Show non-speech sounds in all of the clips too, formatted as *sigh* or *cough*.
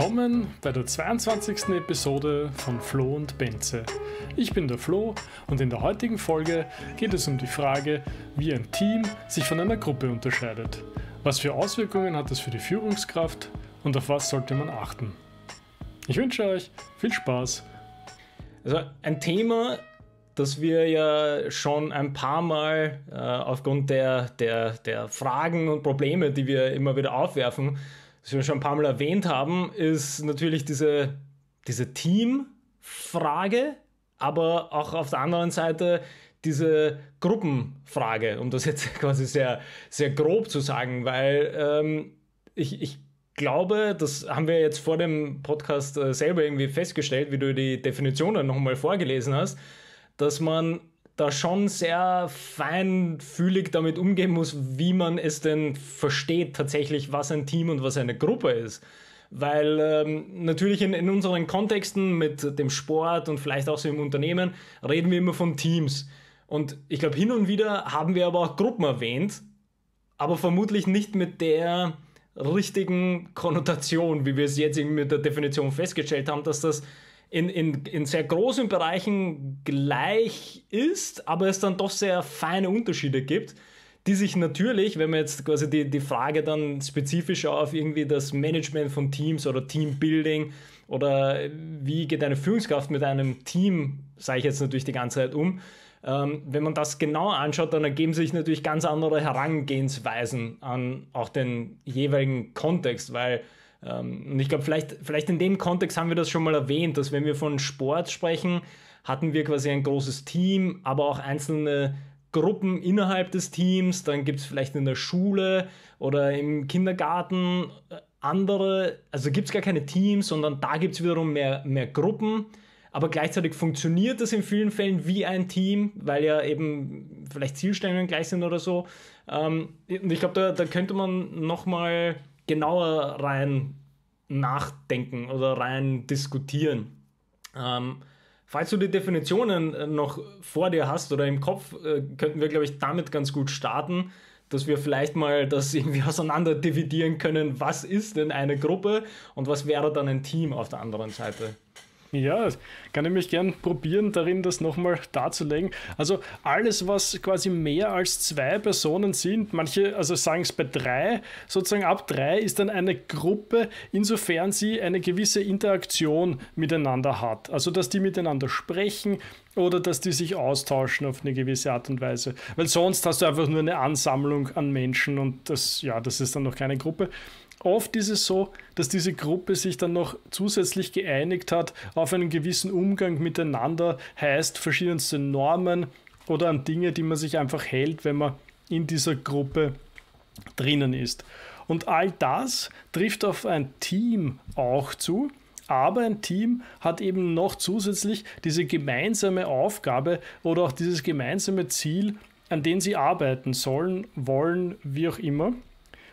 willkommen bei der 22. Episode von Flo und Benze. Ich bin der Flo und in der heutigen Folge geht es um die Frage, wie ein Team sich von einer Gruppe unterscheidet. Was für Auswirkungen hat das für die Führungskraft und auf was sollte man achten? Ich wünsche euch viel Spaß. Also ein Thema, das wir ja schon ein paar Mal äh, aufgrund der, der, der Fragen und Probleme, die wir immer wieder aufwerfen, was wir schon ein paar Mal erwähnt haben, ist natürlich diese, diese team aber auch auf der anderen Seite diese Gruppenfrage, um das jetzt *laughs* quasi sehr, sehr grob zu sagen, weil ähm, ich, ich glaube, das haben wir jetzt vor dem Podcast äh, selber irgendwie festgestellt, wie du die Definition dann nochmal vorgelesen hast, dass man da schon sehr feinfühlig damit umgehen muss, wie man es denn versteht tatsächlich, was ein Team und was eine Gruppe ist. Weil ähm, natürlich in, in unseren Kontexten mit dem Sport und vielleicht auch so im Unternehmen reden wir immer von Teams. Und ich glaube, hin und wieder haben wir aber auch Gruppen erwähnt, aber vermutlich nicht mit der richtigen Konnotation, wie wir es jetzt irgendwie mit der Definition festgestellt haben, dass das in, in, in sehr großen Bereichen gleich ist, aber es dann doch sehr feine Unterschiede gibt, die sich natürlich, wenn man jetzt quasi die, die Frage dann spezifisch auf irgendwie das Management von Teams oder Teambuilding oder wie geht eine Führungskraft mit einem Team, sage ich jetzt natürlich die ganze Zeit um, ähm, wenn man das genauer anschaut, dann ergeben sich natürlich ganz andere Herangehensweisen an auch den jeweiligen Kontext, weil ähm, und ich glaube, vielleicht, vielleicht in dem Kontext haben wir das schon mal erwähnt, dass wenn wir von Sport sprechen, hatten wir quasi ein großes Team, aber auch einzelne Gruppen innerhalb des Teams. Dann gibt es vielleicht in der Schule oder im Kindergarten äh, andere, also gibt es gar keine Teams, sondern da gibt es wiederum mehr, mehr Gruppen. Aber gleichzeitig funktioniert das in vielen Fällen wie ein Team, weil ja eben vielleicht Zielstellungen gleich sind oder so. Ähm, und ich glaube, da, da könnte man nochmal genauer rein nachdenken oder rein diskutieren. Ähm, falls du die Definitionen äh, noch vor dir hast oder im Kopf, äh, könnten wir, glaube ich, damit ganz gut starten, dass wir vielleicht mal das *laughs* irgendwie auseinander dividieren können, was ist denn eine Gruppe und was wäre dann ein Team auf der anderen Seite. Ja, kann ich mich gern probieren, darin das nochmal darzulegen. Also alles, was quasi mehr als zwei Personen sind, manche also sagen es bei drei, sozusagen ab drei ist dann eine Gruppe, insofern sie eine gewisse Interaktion miteinander hat. Also dass die miteinander sprechen oder dass die sich austauschen auf eine gewisse Art und Weise. Weil sonst hast du einfach nur eine Ansammlung an Menschen und das, ja, das ist dann noch keine Gruppe oft ist es so, dass diese Gruppe sich dann noch zusätzlich geeinigt hat auf einen gewissen Umgang miteinander, heißt verschiedenste Normen oder an Dinge, die man sich einfach hält, wenn man in dieser Gruppe drinnen ist. Und all das trifft auf ein Team auch zu. Aber ein Team hat eben noch zusätzlich diese gemeinsame Aufgabe oder auch dieses gemeinsame Ziel, an dem sie arbeiten sollen, wollen, wie auch immer.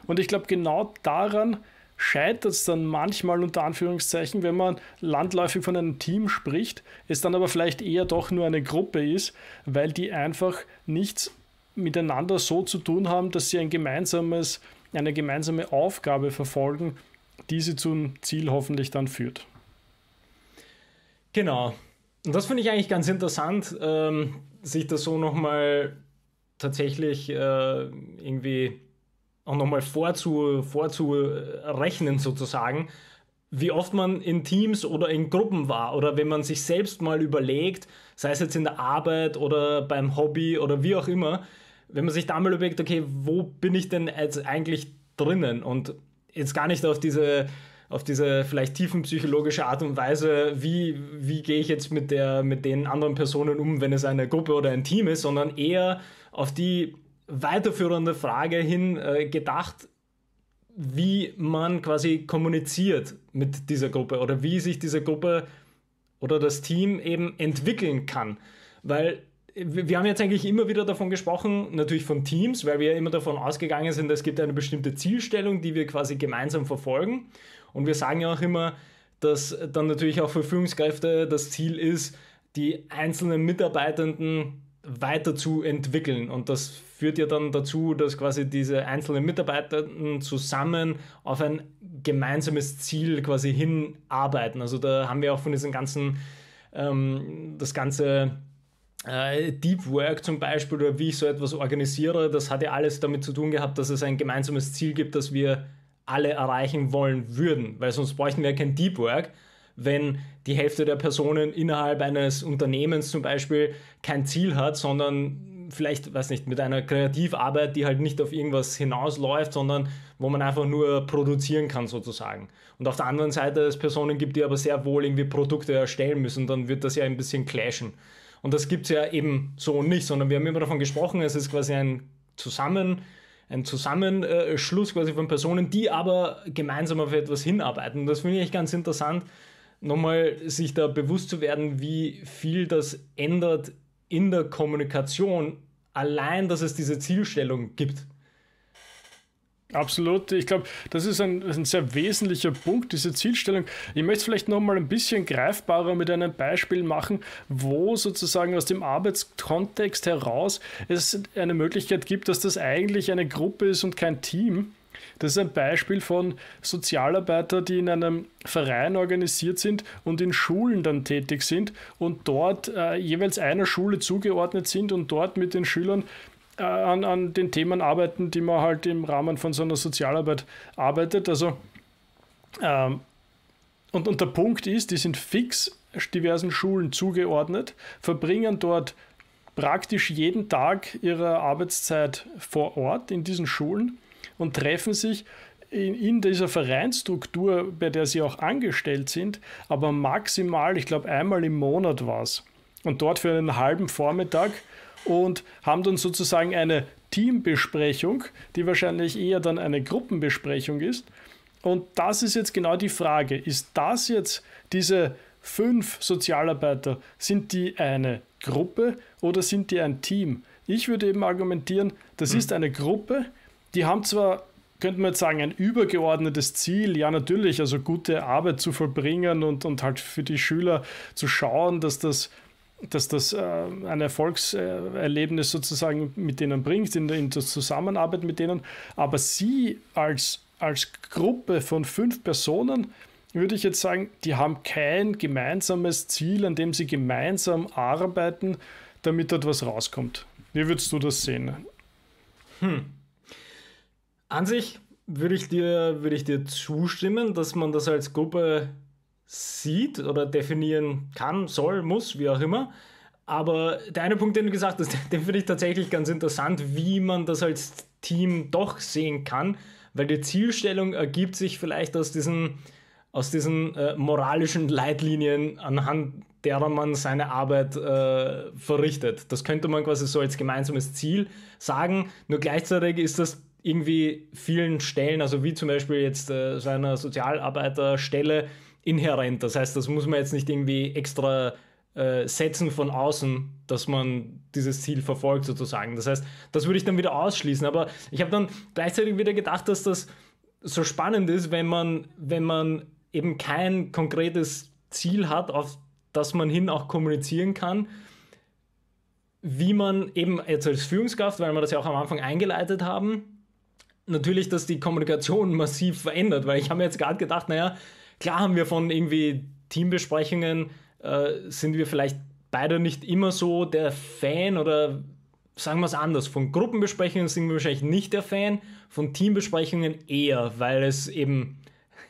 Und ich glaube, genau daran scheitert es dann manchmal unter Anführungszeichen, wenn man landläufig von einem Team spricht, es dann aber vielleicht eher doch nur eine Gruppe ist, weil die einfach nichts miteinander so zu tun haben, dass sie ein gemeinsames, eine gemeinsame Aufgabe verfolgen, die sie zum Ziel hoffentlich dann führt. Genau. Und das finde ich eigentlich ganz interessant, ähm, sich das so nochmal tatsächlich äh, irgendwie auch nochmal vorzu, vorzurechnen äh, sozusagen, wie oft man in Teams oder in Gruppen war oder wenn man sich selbst mal überlegt, sei es jetzt in der Arbeit oder beim Hobby oder wie auch immer, wenn man sich da mal überlegt, okay, wo bin ich denn jetzt eigentlich drinnen und jetzt gar nicht auf diese auf diese vielleicht tiefenpsychologische Art und Weise, wie, wie gehe ich jetzt mit, der, mit den anderen Personen um, wenn es eine Gruppe oder ein Team ist, sondern eher auf die weiterführende Frage hin äh, gedacht, wie man quasi kommuniziert mit dieser Gruppe oder wie sich diese Gruppe oder das Team eben entwickeln kann. Weil äh, wir haben jetzt eigentlich immer wieder davon gesprochen, natürlich von Teams, weil wir immer davon ausgegangen sind, es gibt eine bestimmte Zielstellung, die wir quasi gemeinsam verfolgen. Und wir sagen ja auch immer, dass dann natürlich auch für Führungskräfte das Ziel ist, die einzelnen Mitarbeitenden weiterzuentwickeln Und das führt ja dann dazu, dass quasi diese einzelnen Mitarbeiter zusammen auf ein gemeinsames Ziel quasi hinarbeiten. Also da haben wir auch von diesem ganzen, ähm, das ganze äh, Deep Work zum Beispiel oder wie ich so etwas organisiere, das hat ja alles damit zu tun gehabt, dass es ein gemeinsames Ziel gibt, das wir alle erreichen wollen würden, weil sonst bräuchten wir kein Deep Work, wenn die Hälfte der Personen innerhalb eines Unternehmens zum Beispiel kein Ziel hat, sondern vielleicht, weiß nicht, mit einer Kreativarbeit, die halt nicht auf irgendwas hinausläuft, sondern wo man einfach nur produzieren kann sozusagen. Und auf der anderen Seite es Personen gibt, die aber sehr wohl irgendwie Produkte erstellen müssen, dann wird das ja ein bisschen clashen. Und das gibt es ja eben so nicht, sondern wir haben immer davon gesprochen, es ist quasi ein Zusammen, ein Zusammenschluss quasi von Personen, die aber gemeinsam auf etwas hinarbeiten. Und das finde ich ganz interessant, nochmal sich da bewusst zu werden, wie viel das ändert in der Kommunikation allein, dass es diese Zielstellung gibt. Absolut. Ich glaube, das ist ein, ein, sehr wesentlicher Punkt, diese Zielstellung. Ich möchte es vielleicht nochmal ein bisschen greifbarer mit einem Beispiel machen, wo sozusagen aus dem Arbeitskontext heraus es eine Möglichkeit gibt, dass das eigentlich eine Gruppe ist und kein Team. Das ist ein Beispiel von Sozialarbeiter, die in einem Verein organisiert sind und in Schulen dann tätig sind und dort äh, jeweils einer Schule zugeordnet sind und dort mit den Schülern äh, an, an den Themen arbeiten, die man halt im Rahmen von so einer Sozialarbeit arbeitet. Also ähm, und, und der Punkt ist, die sind fix diversen Schulen zugeordnet, verbringen dort praktisch jeden Tag ihrer Arbeitszeit vor Ort in diesen Schulen und treffen sich in, in, dieser Vereinsstruktur, bei der sie auch angestellt sind, aber maximal, ich glaube, einmal im Monat war es. Und dort für einen halben Vormittag und haben dann sozusagen eine Teambesprechung, die wahrscheinlich eher dann eine Gruppenbesprechung ist. Und das ist jetzt genau die Frage. Ist das jetzt diese fünf Sozialarbeiter, sind die eine Gruppe oder sind die ein Team? Ich würde eben argumentieren, das hm. ist eine Gruppe die haben zwar, könnte man jetzt sagen, ein übergeordnetes Ziel, ja natürlich, also gute Arbeit zu vollbringen und, und halt für die Schüler zu schauen, dass das dass das äh, ein Erfolgserlebnis sozusagen mit denen bringt, in der, in der Zusammenarbeit mit denen. Aber sie als, als Gruppe von fünf Personen, würde ich jetzt sagen, die haben kein gemeinsames Ziel, an dem sie gemeinsam arbeiten, damit etwas rauskommt. Wie würdest du das sehen? Hm. An sich würde ich, dir, würde ich dir zustimmen, dass man das als Gruppe sieht oder definieren kann, soll, muss, wie auch immer. Aber der eine Punkt, den du gesagt hast, *laughs* den finde ich tatsächlich ganz interessant, wie man das als Team doch sehen kann, weil die Zielstellung ergibt sich vielleicht aus diesen, aus diesen äh, moralischen Leitlinien, anhand derer man seine Arbeit äh, verrichtet. Das könnte man quasi so als gemeinsames Ziel sagen, nur gleichzeitig ist das irgendwie vielen Stellen, also wie zum Beispiel jetzt äh, so einer Sozialarbeiterstelle, inhärent. Das heißt, das muss man jetzt nicht irgendwie extra äh, setzen von außen, dass man dieses Ziel verfolgt sozusagen. Das heißt, das würde ich dann wieder ausschließen. Aber ich habe dann gleichzeitig wieder gedacht, dass das so spannend ist, wenn man, wenn man eben kein konkretes Ziel hat, auf das man hin auch kommunizieren kann, wie man eben jetzt als Führungskraft, weil wir das ja auch am Anfang eingeleitet haben, natürlich, dass die Kommunikation massiv verändert, weil ich habe mir jetzt gerade gedacht, naja, klar haben wir von irgendwie Teambesprechungen, äh, sind wir vielleicht beide nicht immer so der Fan oder sagen wir es anders, von Gruppenbesprechungen sind wir wahrscheinlich nicht der Fan, von Teambesprechungen eher, weil es eben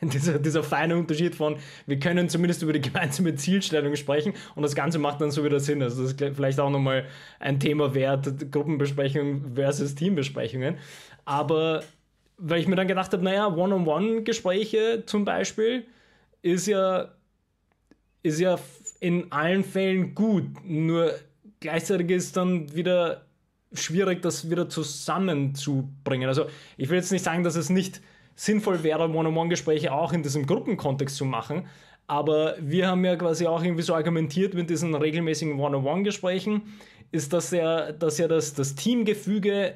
*laughs* dieser, dieser feine Unterschied von, wir können zumindest über die gemeinsame Zielstellung sprechen und das Ganze macht dann so wieder Sinn. Also das ist vielleicht auch nochmal ein Thema wert, Gruppenbesprechungen versus Teambesprechungen. Aber weil ich mir dann gedacht habe, naja, One-on-One-Gespräche zum Beispiel ist ja, ist ja in allen Fällen gut. Nur gleichzeitig ist dann wieder schwierig, das wieder zusammenzubringen. Also ich will jetzt nicht sagen, dass es nicht sinnvoll wäre, One-on-One-Gespräche auch in diesem Gruppenkontext zu machen. Aber wir haben ja quasi auch irgendwie so argumentiert mit diesen regelmäßigen One-on-One-Gesprächen, ist, dass ja, dass ja das, das Teamgefüge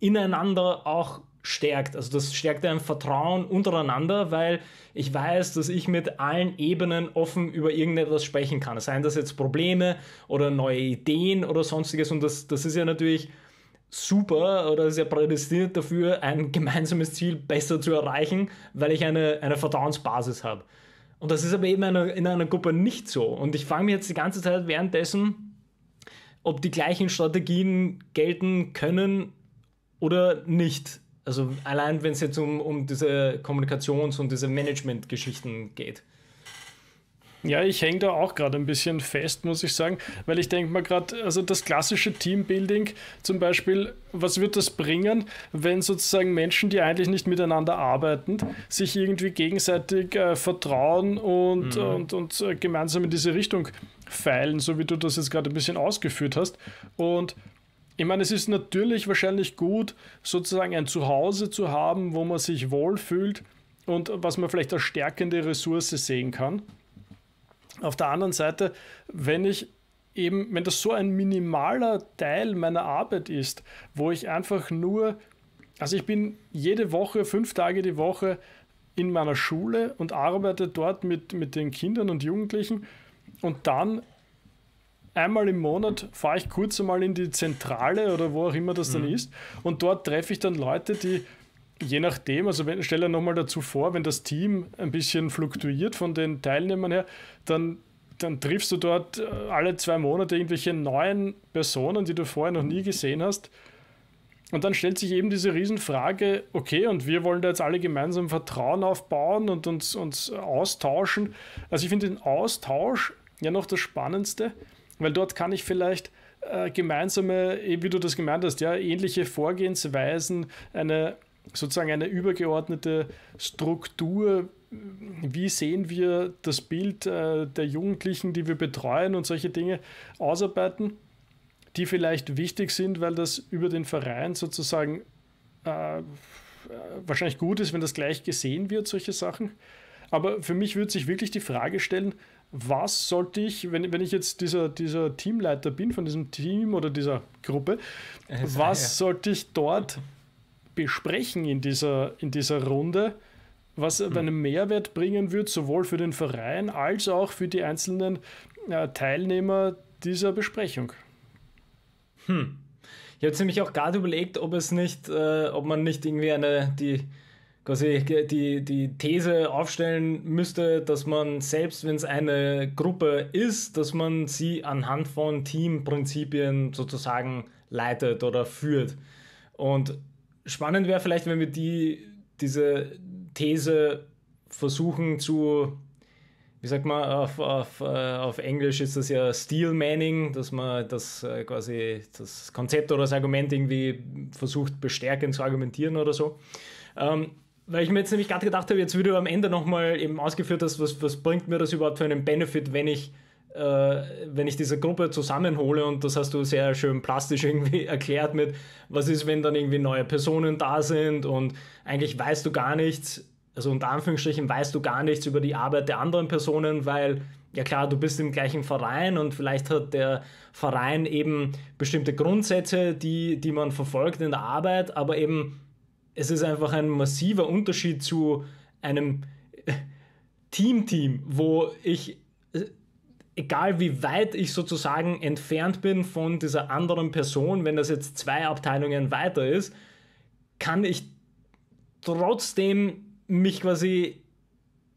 ineinander auch stärkt. Also das stärkt ein Vertrauen untereinander, weil ich weiß, dass ich mit allen Ebenen offen über irgendetwas sprechen kann. Seien das jetzt Probleme oder neue Ideen oder sonstiges. Und das, das ist ja natürlich super oder ist ja prädestiniert dafür, ein gemeinsames Ziel besser zu erreichen, weil ich eine, eine Vertrauensbasis habe. Und das ist aber eben eine, in einer Gruppe nicht so. Und ich fange mir jetzt die ganze Zeit währenddessen, ob die gleichen Strategien gelten können, oder nicht. Also allein, wenn es jetzt um, um diese Kommunikations- und diese Management-Geschichten geht. Ja, ich hänge da auch gerade ein bisschen fest, muss ich sagen, weil ich denke mal gerade, also das klassische Teambuilding zum Beispiel, was wird das bringen, wenn sozusagen Menschen, die eigentlich nicht miteinander arbeiten, sich irgendwie gegenseitig äh, vertrauen und, mhm. und, und äh, gemeinsam in diese Richtung feilen, so wie du das jetzt gerade ein bisschen ausgeführt hast. Und ich meine, es ist natürlich wahrscheinlich gut, sozusagen ein Zuhause zu haben, wo man sich wohlfühlt und was man vielleicht als stärkende Ressource sehen kann. Auf der anderen Seite, wenn ich eben, wenn das so ein minimaler Teil meiner Arbeit ist, wo ich einfach nur, also ich bin jede Woche, fünf Tage die Woche in meiner Schule und arbeite dort mit, mit den Kindern und Jugendlichen und dann einmal im Monat fahre ich kurz einmal in die Zentrale oder wo auch immer das dann mhm. ist und dort treffe ich dann Leute, die je nachdem, also wenn, stelle nochmal dazu vor, wenn das Team ein bisschen fluktuiert von den Teilnehmern her, dann dann triffst du dort äh, alle zwei Monate irgendwelche neuen Personen, die du vorher noch nie gesehen hast. Und dann stellt sich eben diese Riesenfrage, okay, und wir wollen da jetzt alle gemeinsam Vertrauen aufbauen und uns, uns austauschen. Also ich finde den Austausch ja noch das Spannendste, weil dort kann ich vielleicht äh, gemeinsame, eh, wie du das gemeint hast, ja, ähnliche Vorgehensweisen, eine sozusagen eine übergeordnete Struktur, wie sehen wir das Bild äh, der Jugendlichen, die wir betreuen und solche Dinge ausarbeiten, die vielleicht wichtig sind, weil das über den Verein sozusagen äh, wahrscheinlich gut ist, wenn das gleich gesehen wird, solche Sachen. Aber für mich würde sich wirklich die Frage stellen, was sollte ich, wenn, wenn ich jetzt dieser, dieser Teamleiter bin von diesem Team oder dieser Gruppe, was sollte ich dort besprechen in dieser, in dieser Runde, was hm. einen Mehrwert bringen wird, sowohl für den Verein als auch für die einzelnen äh, Teilnehmer dieser Besprechung? Hm. Ich habe nämlich auch gerade überlegt, ob es nicht, äh, ob man nicht irgendwie eine, die quasi die, die These aufstellen müsste, dass man selbst, wenn es eine Gruppe ist, dass man sie anhand von Teamprinzipien sozusagen leitet oder führt. Und spannend wäre vielleicht, wenn wir die, diese These versuchen zu, wie sagt man, auf, auf, äh, auf Englisch ist das ja Steel Manning, dass man das äh, quasi das Konzept oder das Argument irgendwie versucht bestärkend zu argumentieren oder so. Ähm, weil ich mir jetzt nämlich gerade gedacht habe, jetzt würde du am Ende nochmal eben ausgeführt hast, was, was bringt mir das überhaupt für einen Benefit, wenn ich, äh, wenn ich diese Gruppe zusammenhole und das hast du sehr schön plastisch *laughs* irgendwie erklärt mit, was ist, wenn dann irgendwie neue Personen da sind und eigentlich weißt du gar nichts, also unter Anführungsstrichen weißt du gar nichts über die Arbeit der anderen Personen, weil ja klar, du bist im gleichen Verein und vielleicht hat der Verein eben bestimmte Grundsätze, die, die man verfolgt in der Arbeit, aber eben es ist einfach ein massiver Unterschied zu einem Team-Team, wo ich, äh, egal wie weit ich sozusagen entfernt bin von dieser anderen Person, wenn das jetzt zwei Abteilungen weiter ist, kann ich trotzdem mich quasi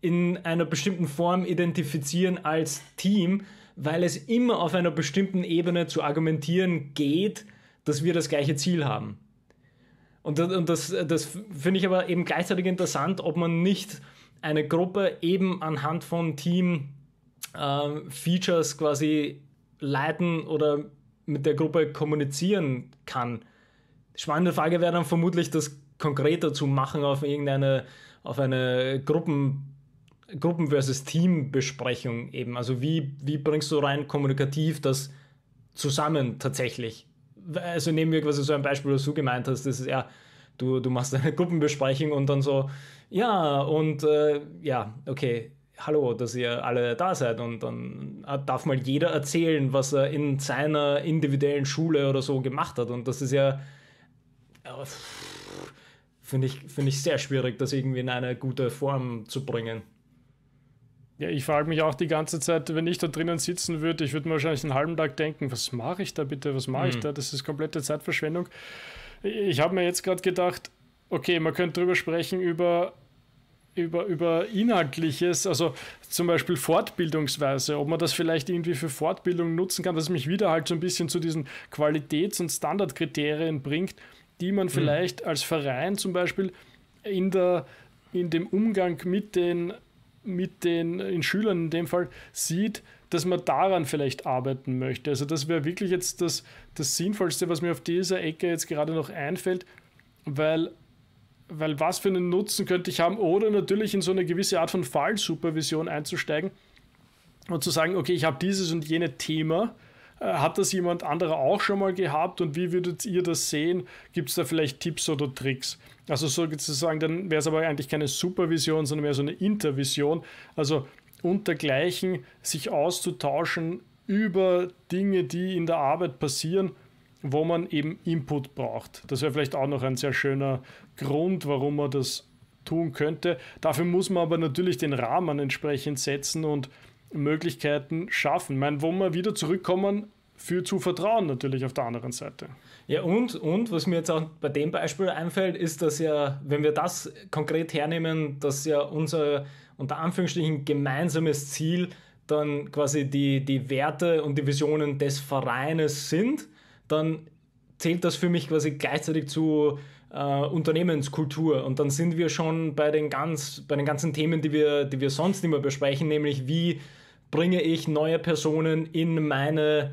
in einer bestimmten Form identifizieren als Team, weil es immer auf einer bestimmten Ebene zu argumentieren geht, dass wir das gleiche Ziel haben. Und, und das, das finde ich aber eben gleichzeitig interessant, ob man nicht eine Gruppe eben anhand von Team-Features ähm, äh, quasi leiten oder mit der Gruppe kommunizieren kann. Spannende Frage wäre dann vermutlich, das konkreter zu machen auf irgendeine, auf eine Gruppen, Gruppen versus Team-Besprechung eben. Also wie, wie bringst du rein kommunikativ das zusammen tatsächlich? also nehmen wir quasi so ein Beispiel, was du gemeint hast, das ist ja, du, du machst eine Gruppenbesprechung und dann so, ja, und äh, ja, okay, hallo, dass ihr alle da seid und dann äh, darf mal jeder erzählen, was er in seiner individuellen Schule oder so gemacht hat und das ist ja, äh, finde ich, find ich sehr schwierig, das irgendwie in eine gute Form zu bringen. Ja, ich frage mich auch die ganze Zeit, wenn ich da drinnen sitzen würde, ich würde mir wahrscheinlich einen halben Tag denken, was mache ich da bitte, was mache mhm. ich da, das ist komplette Zeitverschwendung. Ich habe mir jetzt gerade gedacht, okay, man könnte darüber sprechen, über über, über Inhaltliches, also zum Beispiel Fortbildungsweise, ob man das vielleicht irgendwie für Fortbildung nutzen kann, dass es mich wieder halt so ein bisschen zu diesen Qualitäts- und Standardkriterien bringt, die man mhm. vielleicht mhm. als Verein zum Beispiel in, der, in dem Umgang mit den mit den, den Schülern in dem Fall sieht, dass man daran vielleicht arbeiten möchte. Also das wäre wirklich jetzt das, das Sinnvollste, was mir auf dieser Ecke jetzt gerade noch einfällt, weil, weil was für einen Nutzen könnte ich haben oder natürlich in so eine gewisse Art von Fallsupervision einzusteigen und zu sagen, okay, ich habe dieses und jene Thema, äh, hat das jemand anderer auch schon mal gehabt und wie würdet ihr das sehen? Gibt es da vielleicht Tipps oder Tricks? Also sozusagen, dann wäre es aber eigentlich keine Supervision, sondern mehr so eine Intervision. Also untergleichen, sich auszutauschen über Dinge, die in der Arbeit passieren, wo man eben Input braucht. Das wäre vielleicht auch noch ein sehr schöner Grund, warum man das tun könnte. Dafür muss man aber natürlich den Rahmen entsprechend setzen und Möglichkeiten schaffen. Ich meine, wo wir wieder zurückkommen, führt zu Vertrauen natürlich auf der anderen Seite. Ja, und, und was mir jetzt auch bei dem Beispiel einfällt, ist, dass ja, wenn wir das konkret hernehmen, dass ja unser unter Anführungsstrichen gemeinsames Ziel dann quasi die, die Werte und die Visionen des Vereines sind, dann zählt das für mich quasi gleichzeitig zu äh, Unternehmenskultur. Und dann sind wir schon bei den, ganz, bei den ganzen Themen, die wir, die wir sonst immer besprechen, nämlich wie bringe ich neue Personen in meine,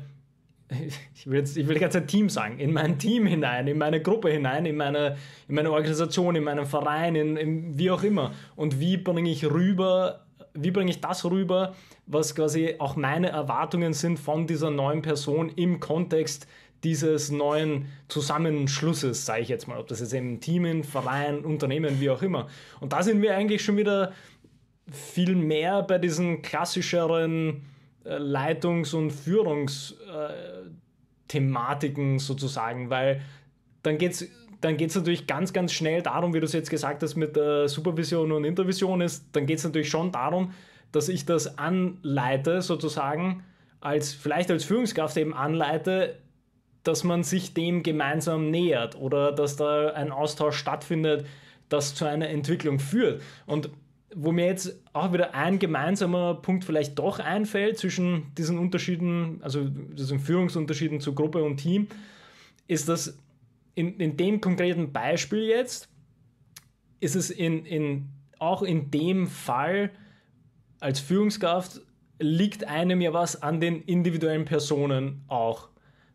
ich will, jetzt, ich will die ganze Zeit Team sagen, in mein Team hinein, in meine Gruppe hinein, in meine, in meine Organisation, in meinen Verein, in, in wie auch immer. Und wie bringe ich rüber, wie bringe ich das rüber, was quasi auch meine Erwartungen sind von dieser neuen Person im Kontext dieses neuen Zusammenschlusses, sage ich jetzt mal, ob das jetzt im Team, Teamen, Verein, Unternehmen, wie auch immer. Und da sind wir eigentlich schon wieder viel mehr bei diesen klassischeren äh, Leitungs- und Führungsthematiken äh, sozusagen, weil dann geht es dann geht's natürlich ganz, ganz schnell darum, wie du es jetzt gesagt hast, mit äh, Supervision und Intervision ist, dann geht es natürlich schon darum, dass ich das anleite, sozusagen, als vielleicht als Führungskraft eben anleite, dass man sich dem gemeinsam nähert oder dass da ein Austausch stattfindet, das zu einer Entwicklung führt. Und wo mir jetzt auch wieder ein gemeinsamer Punkt vielleicht doch einfällt zwischen diesen Unterschieden, also diesen Führungsunterschieden zu Gruppe und Team, ist, dass in, in dem konkreten Beispiel jetzt, ist es in, in, auch in dem Fall als Führungskraft liegt einem ja was an den individuellen Personen auch.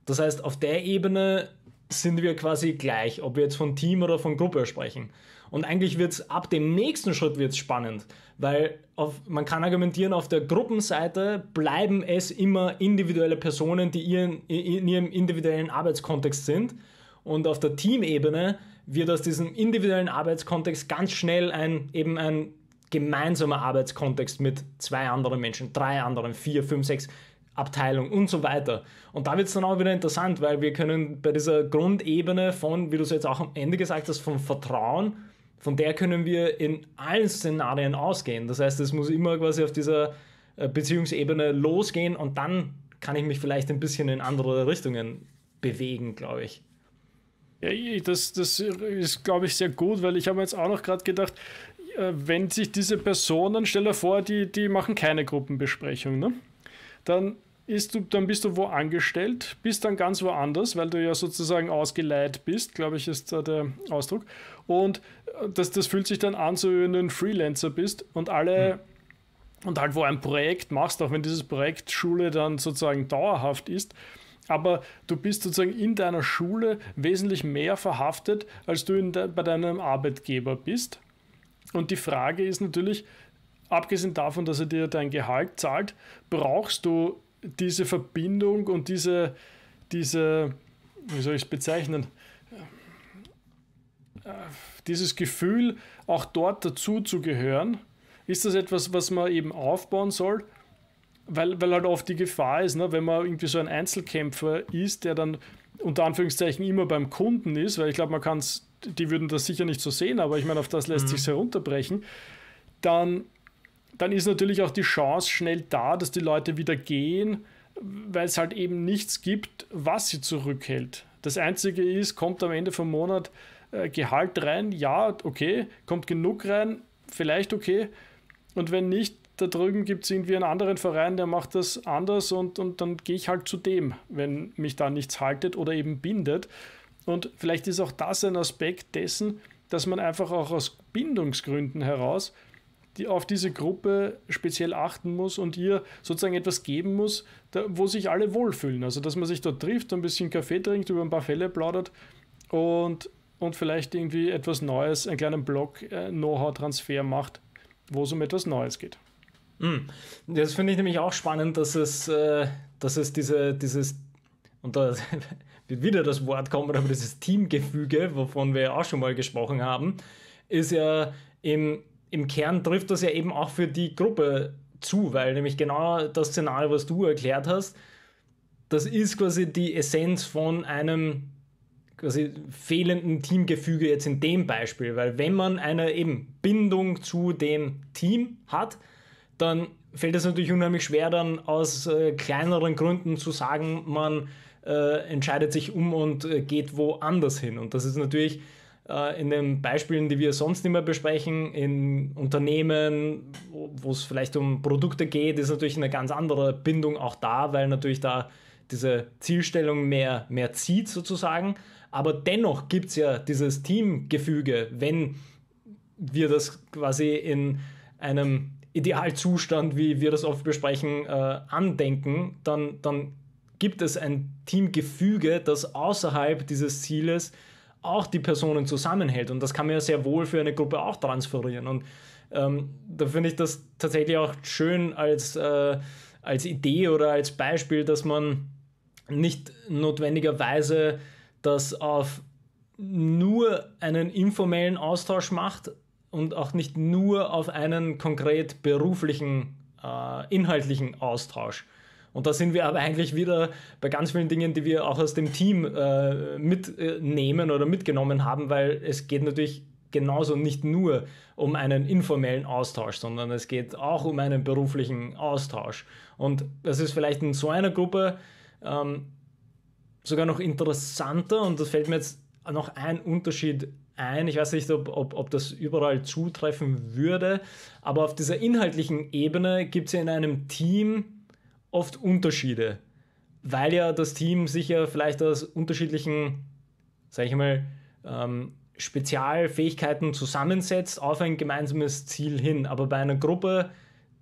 Das heißt, auf der Ebene sind wir quasi gleich, ob wir jetzt von Team oder von Gruppe sprechen. Und eigentlich wird es ab dem nächsten Schritt wird's spannend, weil auf, man kann argumentieren, auf der Gruppenseite bleiben es immer individuelle Personen, die ihren, in ihrem individuellen Arbeitskontext sind. Und auf der Teamebene wird aus diesem individuellen Arbeitskontext ganz schnell ein, eben ein gemeinsamer Arbeitskontext mit zwei anderen Menschen, drei anderen, vier, fünf, sechs Abteilungen und so weiter. Und da wird es dann auch wieder interessant, weil wir können bei dieser Grundebene von, wie du es jetzt auch am Ende gesagt hast, vom Vertrauen von der können wir in allen Szenarien ausgehen. Das heißt, es muss immer quasi auf dieser äh, Beziehungsebene losgehen und dann kann ich mich vielleicht ein bisschen in andere Richtungen bewegen, glaube ich. Ja, das, das ist, glaube ich, sehr gut, weil ich habe jetzt auch noch gerade gedacht, äh, wenn sich diese Personen, stell dir vor, die, die machen keine Gruppenbesprechung, ne? dann, ist du, dann bist du wo angestellt, bist dann ganz woanders, weil du ja sozusagen ausgeleiht bist, glaube ich, ist da der Ausdruck. Und äh, das, das fühlt sich dann an, so wie wenn du ein Freelancer bist und alle. Mhm und halt wo ein Projekt machst, auch wenn dieses Projekt Schule dann sozusagen dauerhaft ist. Aber du bist sozusagen in deiner Schule wesentlich mehr verhaftet, als du de bei deinem Arbeitgeber bist. Und die Frage ist natürlich, abgesehen davon, dass er dir dein Gehalt zahlt, brauchst du diese Verbindung und diese, diese wie soll ich es bezeichnen, dieses Gefühl, auch dort dazu zu gehören, ist das etwas, was man eben aufbauen soll? Weil, weil halt oft die Gefahr ist, ne, wenn man irgendwie so ein Einzelkämpfer ist, der dann unter Anführungszeichen immer beim Kunden ist, weil ich glaube, man kann es, die würden das sicher nicht so sehen, aber ich meine, auf das lässt mhm. sich herunterbrechen, dann, dann ist natürlich auch die Chance schnell da, dass die Leute wieder gehen, weil es halt eben nichts gibt, was sie zurückhält. Das Einzige ist, kommt am Ende vom Monat äh, Gehalt rein, ja, okay, kommt genug rein, vielleicht okay. Und wenn nicht, da drüben gibt es irgendwie einen anderen Verein, der macht das anders und, und dann gehe ich halt zu dem, wenn mich da nichts haltet oder eben bindet. Und vielleicht ist auch das ein Aspekt dessen, dass man einfach auch aus Bindungsgründen heraus die auf diese Gruppe speziell achten muss und ihr sozusagen etwas geben muss, da, wo sich alle wohlfühlen. Also dass man sich dort trifft, ein bisschen Kaffee trinkt, über ein paar Fälle plaudert und und vielleicht irgendwie etwas Neues, einen kleinen Blog-Know-how-Transfer äh, macht, wo es um etwas Neues geht. Hm. Das finde ich nämlich auch spannend, dass es, äh, dass es diese, dieses, und da *laughs* wird wieder das Wort kommen, aber dieses Teamgefüge, wovon wir ja auch schon mal gesprochen haben, ist ja im, im Kern trifft das ja eben auch für die Gruppe zu, weil nämlich genau das Szenario, was du erklärt hast, das ist quasi die Essenz von einem quasi fehlenden Teamgefüge jetzt in dem Beispiel, weil wenn man eine eben Bindung zu dem Team hat, dann fällt es natürlich unheimlich schwer, dann aus äh, kleineren Gründen zu sagen, man äh, entscheidet sich um und äh, geht woanders hin. Und das ist natürlich äh, in den Beispielen, die wir sonst immer besprechen, in Unternehmen, wo es vielleicht um Produkte geht, ist natürlich eine ganz andere Bindung auch da, weil natürlich da diese Zielstellung mehr, mehr zieht sozusagen. Aber dennoch gibt es ja dieses Teamgefüge, wenn wir das quasi in einem Idealzustand, wie wir das oft besprechen, äh, andenken, dann, dann gibt es ein Teamgefüge, das außerhalb dieses Zieles auch die Personen zusammenhält. Und das kann man ja sehr wohl für eine Gruppe auch transferieren. Und ähm, da finde ich das tatsächlich auch schön als, äh, als Idee oder als Beispiel, dass man nicht notwendigerweise das auf nur einen informellen Austausch macht und auch nicht nur auf einen konkret beruflichen, äh, inhaltlichen Austausch. Und da sind wir aber eigentlich wieder bei ganz vielen Dingen, die wir auch aus dem Team äh, mitnehmen oder mitgenommen haben, weil es geht natürlich genauso nicht nur um einen informellen Austausch, sondern es geht auch um einen beruflichen Austausch. Und das ist vielleicht in so einer Gruppe ähm, sogar noch interessanter und das fällt mir jetzt noch ein Unterschied ein. Ich weiß nicht, ob, ob, ob das überall zutreffen würde, aber auf dieser inhaltlichen Ebene gibt es ja in einem Team oft Unterschiede, weil ja das Team sich ja vielleicht aus unterschiedlichen, sage ich mal, ähm, Spezialfähigkeiten zusammensetzt auf ein gemeinsames Ziel hin. Aber bei einer Gruppe,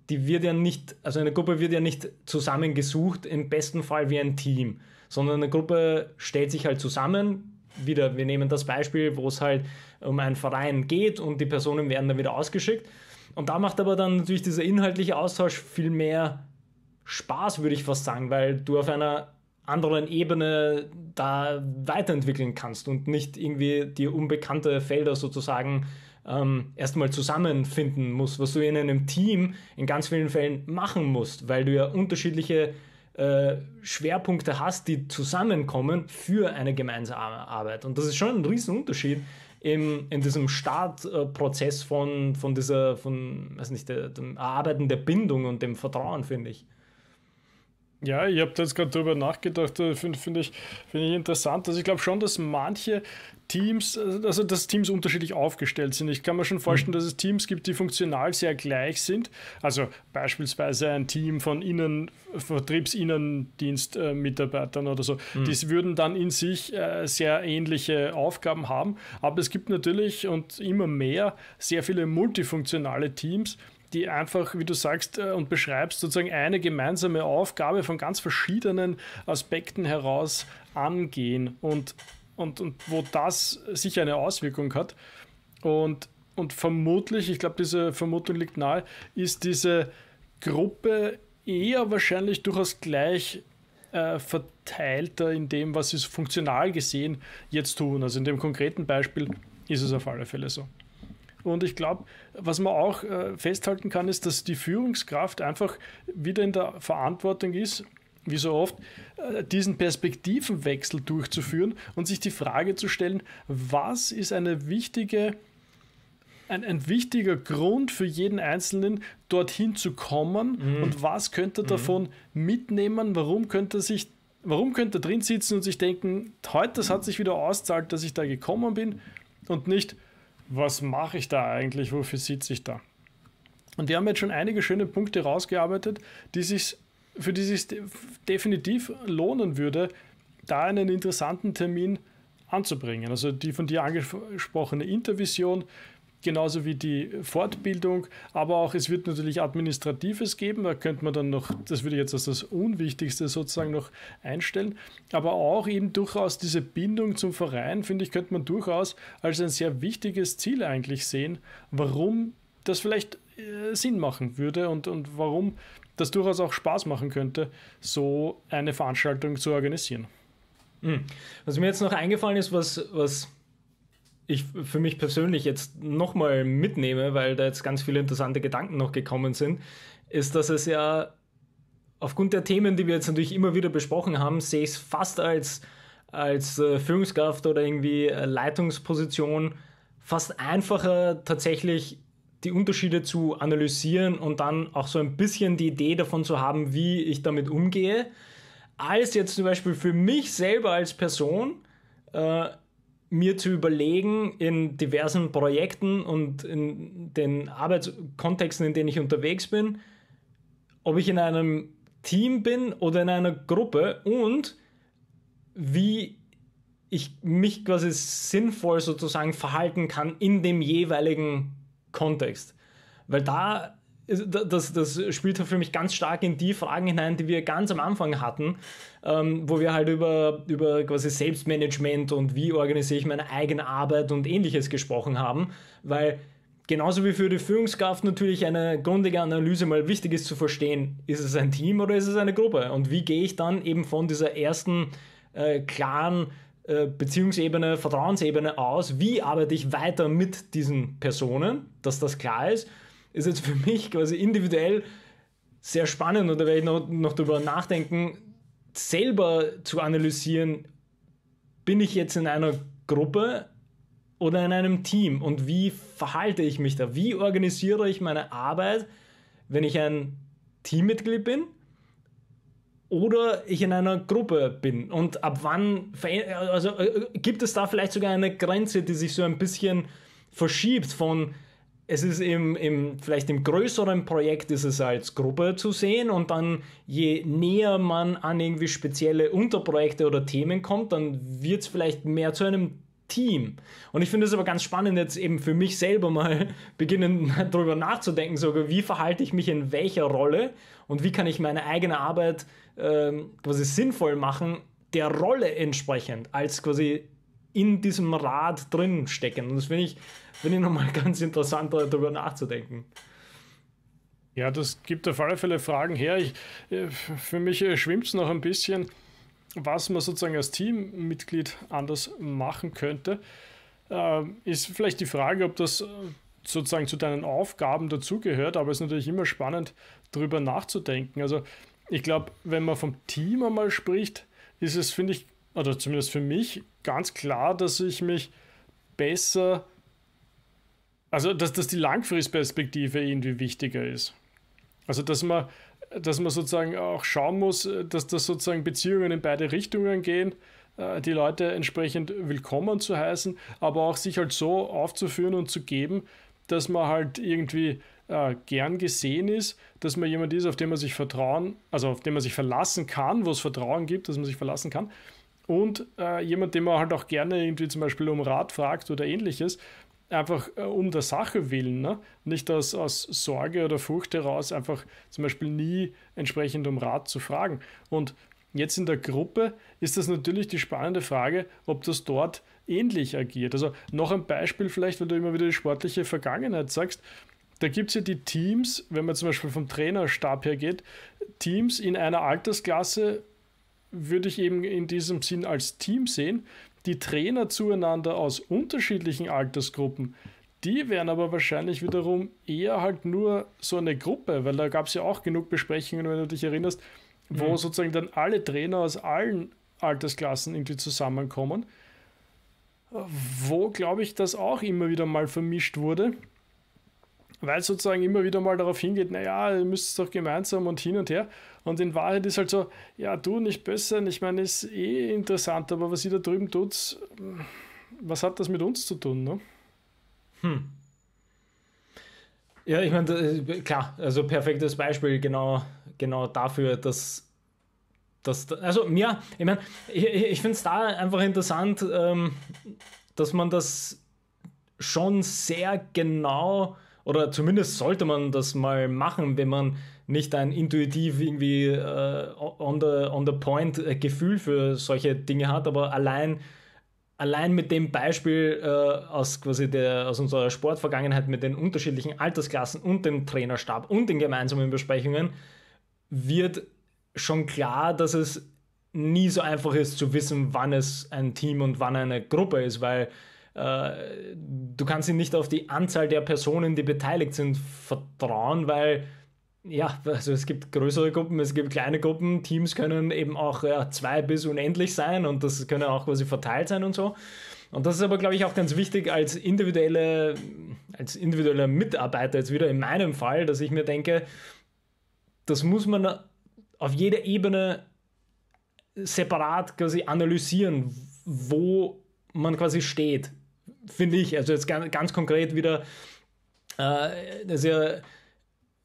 die wird ja nicht, also eine Gruppe wird ja nicht zusammengesucht, im besten Fall wie ein Team sondern eine Gruppe stellt sich halt zusammen. Wieder, wir nehmen das Beispiel, wo es halt um einen Verein geht und die Personen werden dann wieder ausgeschickt. Und da macht aber dann natürlich dieser inhaltliche Austausch viel mehr Spaß, würde ich fast sagen, weil du auf einer anderen Ebene da weiterentwickeln kannst und nicht irgendwie die unbekannte Felder sozusagen ähm, erstmal zusammenfinden musst, was du in einem Team in ganz vielen Fällen machen musst, weil du ja unterschiedliche äh, Schwerpunkte hast, die zusammenkommen für eine gemeinsame Arbeit. Und das ist schon ein Riesenunterschied im, in diesem Startprozess von, von dieser, von, weiß nicht, dem Erarbeiten der Bindung und dem Vertrauen, finde ich. Ja, ich habe jetzt gerade darüber nachgedacht, äh, finde find ich, find ich interessant. Also ich glaube schon, dass manche Teams, äh, also dass Teams unterschiedlich aufgestellt sind. Ich kann mir schon mhm. vorstellen, dass es Teams gibt, die funktional sehr gleich sind. Also beispielsweise ein Team von Innen, Vertriebsinnendienstmitarbeitern oder so. Mhm. Die würden dann in sich äh, sehr ähnliche Aufgaben haben. Aber es gibt natürlich und immer mehr sehr viele multifunktionale Teams, die einfach, wie du sagst äh, und beschreibst, sozusagen eine gemeinsame Aufgabe von ganz verschiedenen Aspekten heraus angehen und, und, und wo das sicher eine Auswirkung hat. Und, und vermutlich, ich glaube, diese Vermutung liegt nahe, ist diese Gruppe eher wahrscheinlich durchaus gleich äh, verteilter in dem, was sie so funktional gesehen jetzt tun. Also in dem konkreten Beispiel ist es auf alle Fälle so. Und ich glaube, was man auch äh, festhalten kann, ist, dass die Führungskraft einfach wieder in der Verantwortung ist, wie so oft, äh, diesen Perspektivenwechsel durchzuführen und sich die Frage zu stellen, was ist eine wichtige ein, ein, wichtiger Grund für jeden Einzelnen, dorthin zu kommen mhm. und was könnte mhm. davon mhm. mitnehmen, warum könnte sich Warum könnte er drin sitzen und sich denken, heute, das hat sich wieder auszahlt, dass ich da gekommen bin und nicht, was mache ich da eigentlich, wofür sitze ich da? Und wir haben jetzt schon einige schöne Punkte rausgearbeitet, die sich, für die sich definitiv lohnen würde, da einen interessanten Termin anzubringen. Also die von dir angesprochene Intervision, genauso wie die Fortbildung, aber auch es wird natürlich Administratives geben, da könnte man dann noch, das würde ich jetzt als das Unwichtigste sozusagen noch einstellen, aber auch eben durchaus diese Bindung zum Verein, finde ich, könnte man durchaus als ein sehr wichtiges Ziel eigentlich sehen, warum das vielleicht äh, Sinn machen würde und, und warum das durchaus auch Spaß machen könnte, so eine Veranstaltung zu organisieren. Hm. Was mir jetzt noch eingefallen ist, was, was ich für mich persönlich jetzt nochmal mitnehme, weil da jetzt ganz viele interessante Gedanken noch gekommen sind, ist, dass es ja aufgrund der Themen, die wir jetzt natürlich immer wieder besprochen haben, sehe ich es fast als, als äh, Führungskraft oder irgendwie äh, Leitungsposition fast einfacher tatsächlich die Unterschiede zu analysieren und dann auch so ein bisschen die Idee davon zu haben, wie ich damit umgehe, als jetzt zum Beispiel für mich selber als Person äh, mir zu überlegen, in diversen Projekten und in den Arbeitskontexten, in denen ich unterwegs bin, ob ich in einem Team bin oder in einer Gruppe und wie ich mich quasi sinnvoll sozusagen verhalten kann in dem jeweiligen Kontext. Weil da das, das spielte für mich ganz stark in die Fragen hinein, die wir ganz am Anfang hatten, ähm, wo wir halt über, über quasi Selbstmanagement und wie organisiere ich meine eigene Arbeit und ähnliches gesprochen haben, weil genauso wie für die Führungskraft natürlich eine grundige Analyse mal wichtig ist zu verstehen, ist es ein Team oder ist es eine Gruppe und wie gehe ich dann eben von dieser ersten äh, klaren äh, Beziehungsebene, Vertrauensebene aus, wie arbeite ich weiter mit diesen Personen, dass das klar ist ist jetzt für mich quasi individuell sehr spannend und da werde ich noch, noch drüber nachdenken, selber zu analysieren, bin ich jetzt in einer Gruppe oder in einem Team und wie verhalte ich mich da? Wie organisiere ich meine Arbeit, wenn ich ein Teammitglied bin? oder ich in einer Gruppe bin und ab wann also äh, äh, gibt es da vielleicht sogar eine Grenze, die sich so ein bisschen verschiebt von es ist im, im, vielleicht im größeren Projekt ist es als Gruppe zu sehen und dann je näher man an irgendwie spezielle Unterprojekte oder Themen kommt, dann wird es vielleicht mehr zu einem Team. Und ich finde es aber ganz spannend, jetzt eben für mich selber mal *laughs* beginnen darüber nachzudenken, sogar wie verhalte ich mich in welcher Rolle und wie kann ich meine eigene Arbeit ähm, quasi sinnvoll machen, der Rolle entsprechend, als quasi in diesem Rad drin stecken. Und das finde ich, find ich nochmal *laughs* ganz interessant, darüber nachzudenken. Ja, das gibt auf alle Fälle Fragen her. Ich, äh, für mich äh, schwimmt es noch ein bisschen, was man sozusagen als Teammitglied anders machen könnte. Ähm, ist vielleicht die Frage, ob das äh, sozusagen zu deinen Aufgaben dazugehört, aber es ist natürlich immer spannend, darüber nachzudenken. Also ich glaube, wenn man vom Team einmal spricht, ist es, finde ich, oder zumindest für mich, ganz klar, dass ich mich besser, also dass, dass die Langfristperspektive irgendwie wichtiger ist. Also dass man, dass man sozusagen auch schauen muss, dass das sozusagen Beziehungen in beide Richtungen gehen, äh, die Leute entsprechend willkommen zu heißen, aber auch sich halt so aufzuführen und zu geben, dass man halt irgendwie äh, gern gesehen ist, dass man jemand ist, auf den man sich vertrauen, also auf den man sich verlassen kann, wo es Vertrauen gibt, dass man sich verlassen kann und äh, jemand, den man halt auch gerne irgendwie zum Beispiel um Rat fragt oder ähnliches, einfach äh, um der Sache willen, ne? nicht aus, aus Sorge oder Furcht heraus einfach zum Beispiel nie entsprechend um Rat zu fragen. Und jetzt in der Gruppe ist das natürlich die spannende Frage, ob das dort ähnlich agiert. Also noch ein Beispiel vielleicht, wenn du immer wieder die sportliche Vergangenheit sagst. Da gibt es ja die Teams, wenn man zum Beispiel vom Trainerstab her geht, Teams in einer Altersklasse, würde ich eben in diesem Sinn als Team sehen. Die Trainer zueinander aus unterschiedlichen Altersgruppen, die wären aber wahrscheinlich wiederum eher halt nur so eine Gruppe, weil da gab es ja auch genug Besprechungen, wenn du dich erinnerst, wo mhm. sozusagen dann alle Trainer aus allen Altersklassen irgendwie zusammenkommen, wo glaube ich, das auch immer wieder mal vermischt wurde weil sozusagen immer wieder mal darauf hingeht, naja, ihr müsst es doch gemeinsam und hin und her. Und in Wahrheit ist halt so, ja, du nicht bessern, ich meine, ist eh interessant, aber was ihr da drüben tut, was hat das mit uns zu tun, ne? Hm. Ja, ich meine, äh, klar, also perfektes Beispiel genau, genau dafür, dass das, also mir, ich meine, ich, ich finde es da einfach interessant, ähm, dass man das schon sehr genau oder zumindest sollte man das mal machen, wenn man nicht ein intuitiv irgendwie äh, on, the, on the point äh, Gefühl für solche Dinge hat, aber allein allein mit dem Beispiel äh, aus quasi der, aus unserer Sportvergangenheit mit den unterschiedlichen Altersklassen und dem Trainerstab und den gemeinsamen Besprechungen wird schon klar, dass es nie so einfach ist zu wissen, wann es ein Team und wann eine Gruppe ist, weil äh, du kannst ihn nicht auf die Anzahl der Personen, die beteiligt sind, vertrauen, weil ja, also es gibt größere Gruppen, es gibt kleine Gruppen, Teams können eben auch ja, zwei bis unendlich sein und das können auch quasi verteilt sein und so. Und das ist aber, glaube ich, auch ganz wichtig als individuelle, als individueller Mitarbeiter, jetzt wieder in meinem Fall, dass ich mir denke, das muss man auf jeder Ebene separat quasi analysieren, wo man quasi steht finde ich. Also jetzt ganz, ganz konkret wieder, äh, das ja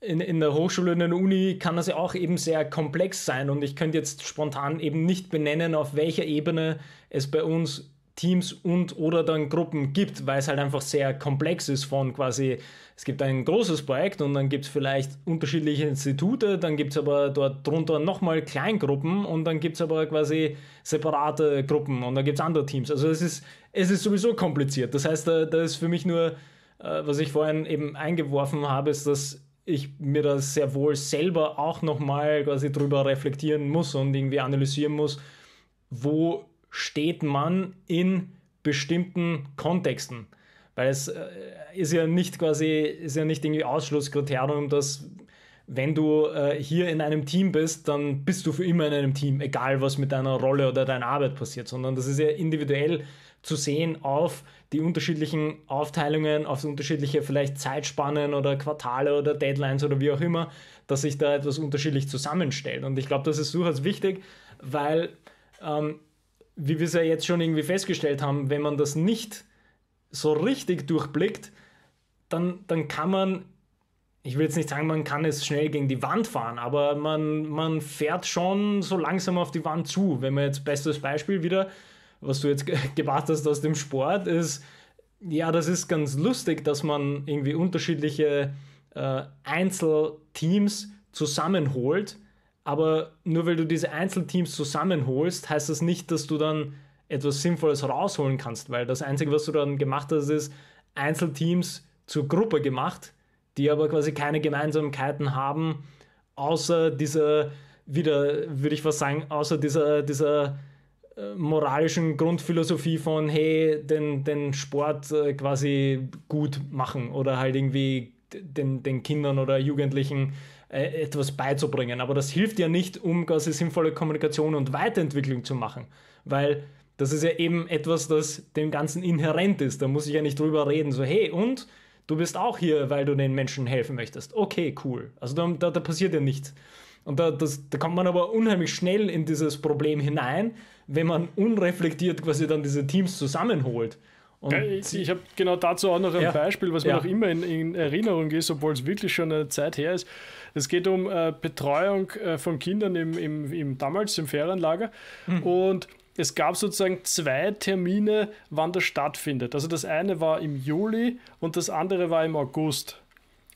in, in der Hochschule, in der Uni kann das ja auch eben sehr komplex sein und ich könnte jetzt spontan eben nicht benennen, auf welcher Ebene es bei uns Teams und oder dann Gruppen gibt, weil es halt einfach sehr komplex ist von quasi, es gibt ein großes Projekt und dann gibt es vielleicht unterschiedliche Institute, dann gibt es aber dort drunter nochmal Kleingruppen und dann gibt es aber quasi separate Gruppen und dann gibt es andere Teams. Also es ist, es ist sowieso kompliziert. Das heißt, da, da ist für mich nur, äh, was ich vorhin eben eingeworfen habe, ist, dass ich mir das sehr wohl selber auch nochmal quasi drüber reflektieren muss und irgendwie analysieren muss, wo steht man in bestimmten Kontexten. Weil es äh, ist ja nicht quasi, ist ja nicht irgendwie Ausschlusskriterium, dass wenn du äh, hier in einem Team bist, dann bist du für immer in einem Team, egal was mit deiner Rolle oder deiner Arbeit passiert, sondern das ist ja individuell zu sehen auf die unterschiedlichen Aufteilungen, auf unterschiedliche vielleicht Zeitspannen oder Quartale oder Deadlines oder wie auch immer, dass sich da etwas unterschiedlich zusammenstellt. Und ich glaube, das ist durchaus wichtig, weil ähm, wie wir es ja jetzt schon irgendwie festgestellt haben, wenn man das nicht so richtig durchblickt, dann, dann kann man, ich will jetzt nicht sagen, man kann es schnell gegen die Wand fahren, aber man, man fährt schon so langsam auf die Wand zu. Wenn man jetzt bestes Beispiel wieder, was du jetzt *laughs* gebracht hast aus dem Sport, ist, ja, das ist ganz lustig, dass man irgendwie unterschiedliche äh, Einzelteams zusammenholt aber nur weil du diese Einzelteams zusammenholst, heißt das nicht, dass du dann etwas Sinnvolles rausholen kannst, weil das Einzige, was du dann gemacht hast, ist Einzelteams zur Gruppe gemacht, die aber quasi keine Gemeinsamkeiten haben, außer dieser, wieder, würde ich was sagen, außer dieser, dieser äh, moralischen Grundphilosophie von, hey, den, den Sport äh, quasi gut machen oder halt irgendwie den, den Kindern oder Jugendlichen äh, etwas beizubringen. Aber das hilft ja nicht, um quasi sinnvolle Kommunikation und Weiterentwicklung zu machen, weil das ist ja eben etwas, das dem Ganzen inhärent ist. Da muss ich ja nicht drüber reden, so hey und du bist auch hier, weil du den Menschen helfen möchtest. Okay, cool. Also da, da, da passiert ja nichts. Und da, das, da kommt man aber unheimlich schnell in dieses Problem hinein, wenn man unreflektiert quasi dann diese Teams zusammenholt. Und ich, ich habe genau dazu auch noch ein ja, Beispiel, was mir ja. noch immer in, in Erinnerung ist, obwohl es wirklich schon eine Zeit her ist. Es geht um äh, Betreuung äh, von Kindern im, im, im, damals im Ferienlager. Mhm. Und es gab sozusagen zwei Termine, wann das stattfindet. Also das eine war im Juli und das andere war im August.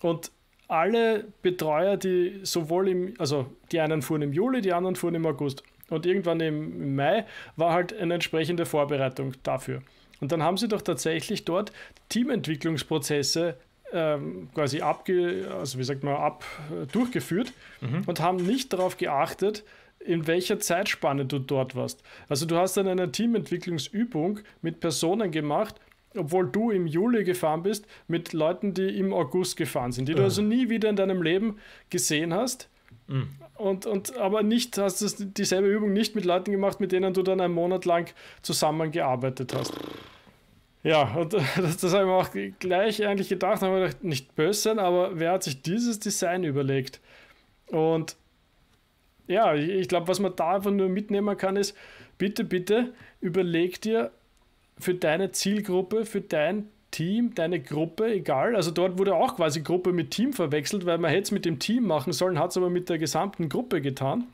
Und alle Betreuer, die sowohl im, also die einen fuhren im Juli, die anderen fuhren im August. Und irgendwann im Mai war halt eine entsprechende Vorbereitung dafür. Und dann haben sie doch tatsächlich dort Teamentwicklungsprozesse ähm, quasi abge, also wie sagt man, ab, äh, durchgeführt mhm. und haben nicht darauf geachtet, in welcher Zeitspanne du dort warst. Also du hast dann eine Teamentwicklungsübung mit Personen gemacht, obwohl du im Juli gefahren bist, mit Leuten, die im August gefahren sind, die mhm. du äh. also nie wieder in deinem Leben gesehen hast. Mhm. Und, und aber nicht hast du dieselbe Übung nicht mit Leuten gemacht, mit denen du dann einen Monat lang zusammengearbeitet hast. Ja, und *laughs* das, das haben wir auch gleich eigentlich gedacht, haben wir gedacht, nicht böse sein, aber wer hat sich dieses Design überlegt? Und ja, ich, ich glaube, was man da einfach nur mitnehmen kann, ist, bitte, bitte überleg dir für deine Zielgruppe, für dein Team, deine Gruppe, egal. Also dort wurde auch quasi Gruppe mit Team verwechselt, weil man hätte es mit dem Team machen sollen, hat es aber mit der gesamten Gruppe getan.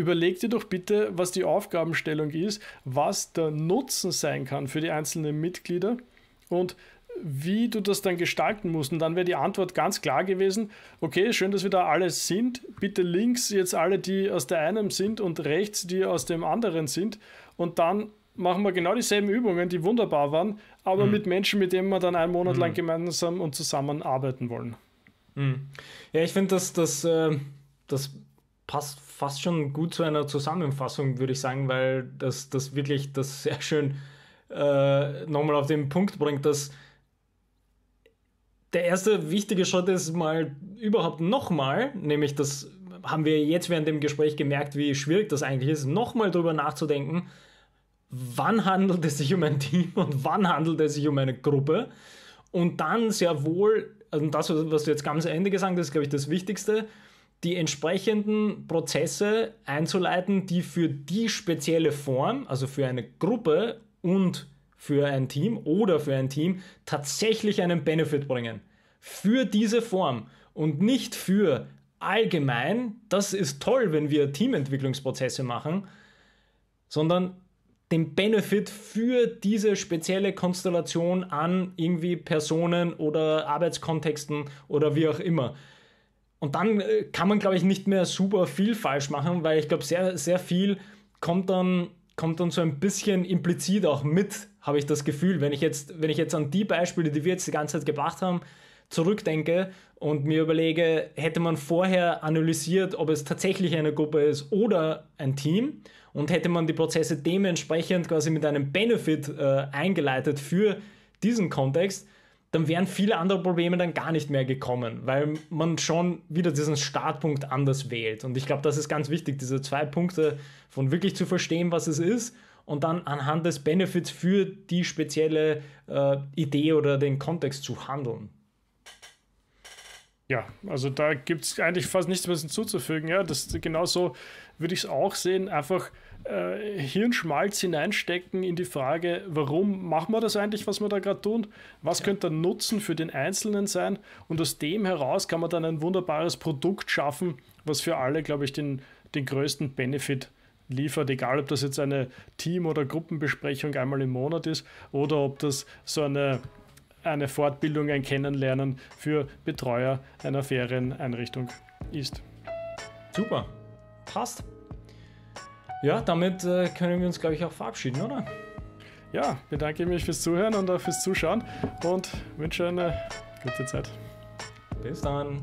Überleg dir doch bitte, was die Aufgabenstellung ist, was der Nutzen sein kann für die einzelnen Mitglieder und wie du das dann gestalten musst. Und dann wäre die Antwort ganz klar gewesen, okay, schön, dass wir da alle sind. Bitte links jetzt alle, die aus der einen sind und rechts, die aus dem anderen sind. Und dann machen wir genau dieselben Übungen, die wunderbar waren, aber mhm. mit Menschen, mit denen wir dann einen Monat mhm. lang gemeinsam und zusammen arbeiten wollen. Mhm. Ja, ich finde, dass das, das, äh, das passt fast schon gut zu einer Zusammenfassung, würde ich sagen, weil das, das wirklich das sehr schön äh, nochmal auf den Punkt bringt, dass der erste wichtige Schritt ist mal überhaupt nochmal, nämlich das haben wir jetzt während dem Gespräch gemerkt, wie schwierig das eigentlich ist, nochmal darüber nachzudenken, wann handelt es sich um ein *laughs* Team und wann handelt es sich um eine Gruppe. Und dann sehr wohl, also das, was du jetzt ganz am Ende gesagt hast, ist, glaube ich, das Wichtigste, die entsprechenden Prozesse einzuleiten, die für die spezielle Form, also für eine Gruppe und für ein Team oder für ein Team tatsächlich einen Benefit bringen. Für diese Form und nicht für allgemein, das ist toll, wenn wir Teamentwicklungsprozesse machen, sondern den Benefit für diese spezielle Konstellation an irgendwie Personen oder Arbeitskontexten oder wie auch immer. Und dann äh, kann man, glaube ich, nicht mehr super viel falsch machen, weil ich glaube, sehr, sehr viel kommt dann, kommt dann so ein bisschen implizit auch mit, habe ich das Gefühl. Wenn ich, jetzt, wenn ich jetzt an die Beispiele, die wir jetzt die ganze Zeit gebracht haben, zurückdenke und mir überlege, hätte man vorher analysiert, ob es tatsächlich eine Gruppe ist oder ein Team und hätte man die Prozesse dementsprechend quasi mit einem Benefit äh, eingeleitet für diesen Kontext, dann wären viele andere Probleme dann gar nicht mehr gekommen, weil man schon wieder diesen Startpunkt anders wählt. Und ich glaube, das ist ganz wichtig, diese zwei Punkte von wirklich zu verstehen, was es ist und dann anhand des Benefits für die spezielle äh, Idee oder den Kontext zu handeln. Ja, also da gibt es eigentlich fast nichts mehr hinzuzufügen. Ja, das genauso würde ich es auch sehen. Einfach äh, Hirnschmalz hineinstecken in die Frage, warum machen wir das eigentlich, was wir da gerade tun? Was ja. könnte der Nutzen für den Einzelnen sein? Und aus dem heraus kann man dann ein wunderbares Produkt schaffen, was für alle, glaube ich, den, den größten Benefit liefert, egal ob das jetzt eine Team- oder Gruppenbesprechung einmal im Monat ist oder ob das so eine, eine Fortbildung, ein Kennenlernen für Betreuer einer Ferieneinrichtung ist. Super, passt. Ja, damit äh, können wir uns, glaube ich, auch verabschieden, oder? Ja, bedanke mich fürs Zuhören und auch fürs Zuschauen und wünsche eine gute Zeit. Bis dann.